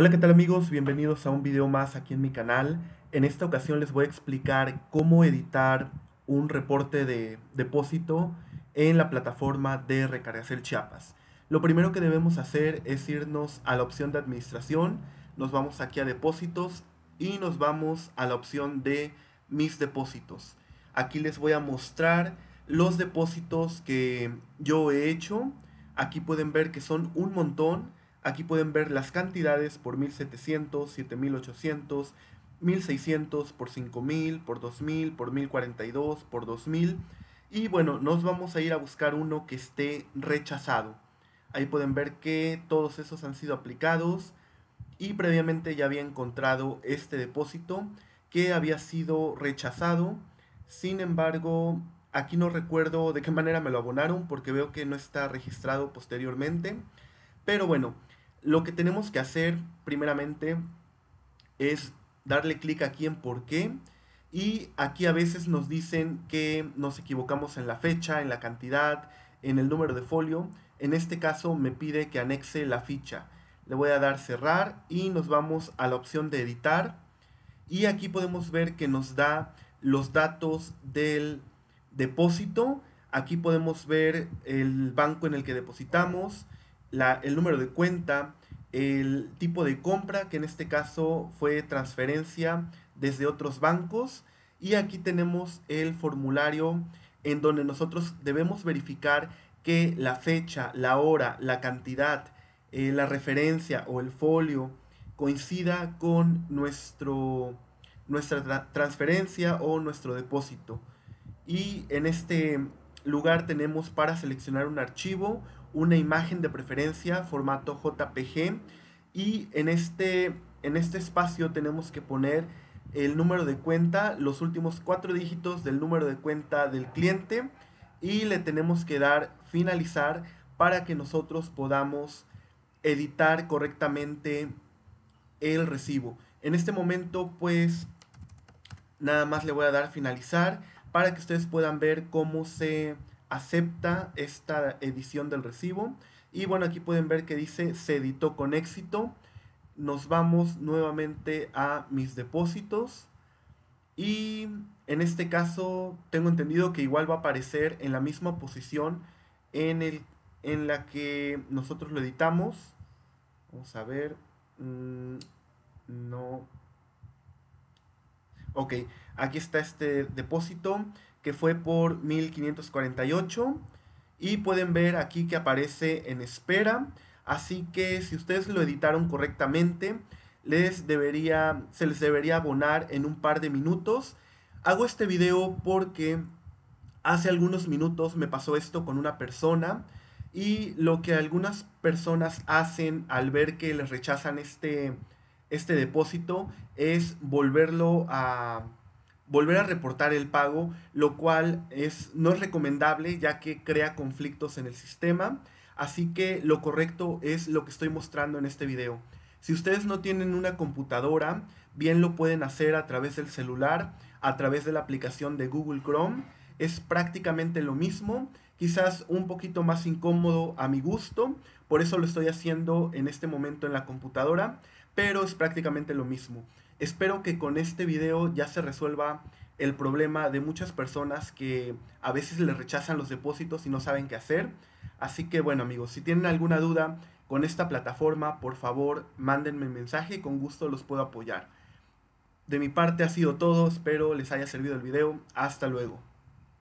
Hola, ¿qué tal amigos? Bienvenidos a un video más aquí en mi canal. En esta ocasión les voy a explicar cómo editar un reporte de depósito en la plataforma de Recargacer Chiapas. Lo primero que debemos hacer es irnos a la opción de administración, nos vamos aquí a depósitos y nos vamos a la opción de mis depósitos. Aquí les voy a mostrar los depósitos que yo he hecho. Aquí pueden ver que son un montón Aquí pueden ver las cantidades por 1700, 7800, 1600, por 5000, por 2000, por 1042, por 2000. Y bueno, nos vamos a ir a buscar uno que esté rechazado. Ahí pueden ver que todos esos han sido aplicados y previamente ya había encontrado este depósito que había sido rechazado. Sin embargo, aquí no recuerdo de qué manera me lo abonaron porque veo que no está registrado posteriormente. Pero bueno, lo que tenemos que hacer primeramente es darle clic aquí en por qué. Y aquí a veces nos dicen que nos equivocamos en la fecha, en la cantidad, en el número de folio. En este caso me pide que anexe la ficha. Le voy a dar cerrar y nos vamos a la opción de editar. Y aquí podemos ver que nos da los datos del depósito. Aquí podemos ver el banco en el que depositamos, el número de cuenta, el tipo de compra, que en este caso fue transferencia desde otros bancos. Y aquí tenemos el formulario en donde nosotros debemos verificar que la fecha, la hora, la cantidad, eh, la referencia o el folio coincida con nuestro, nuestra transferencia o nuestro depósito. Y en este lugar tenemos para seleccionar un archivo una imagen de preferencia, formato JPG, y en este, en este espacio tenemos que poner el número de cuenta, los últimos cuatro dígitos del número de cuenta del cliente y le tenemos que dar finalizar para que nosotros podamos editar correctamente el recibo. En este momento pues nada más le voy a dar finalizar para que ustedes puedan ver cómo se acepta esta edición del recibo. Y bueno, aquí pueden ver que dice se editó con éxito. Nos vamos nuevamente a mis depósitos. Y en este caso tengo entendido que igual va a aparecer en la misma posición en, el, en la que nosotros lo editamos. Vamos a ver. Mm, no. Ok, aquí está este depósito fue por 1548. Y pueden ver aquí que aparece en espera. Así que si ustedes lo editaron correctamente, les debería, se les debería abonar en un par de minutos. Hago este video porque hace algunos minutos me pasó esto con una persona y lo que algunas personas hacen al ver que les rechazan este, este depósito es volverlo a volver a reportar el pago, lo cual es, no es recomendable ya que crea conflictos en el sistema. Así que lo correcto es lo que estoy mostrando en este video. Si ustedes no tienen una computadora, bien lo pueden hacer a través del celular, a través de la aplicación de Google Chrome es prácticamente lo mismo, quizás un poquito más incómodo a mi gusto, por eso lo estoy haciendo en este momento en la computadora, pero es prácticamente lo mismo. Espero que con este video ya se resuelva el problema de muchas personas que a veces les rechazan los depósitos y no saben qué hacer. Así que bueno amigos, si tienen alguna duda con esta plataforma, por favor mándenme un mensaje y con gusto los puedo apoyar. De mi parte ha sido todo, espero les haya servido el video. Hasta luego.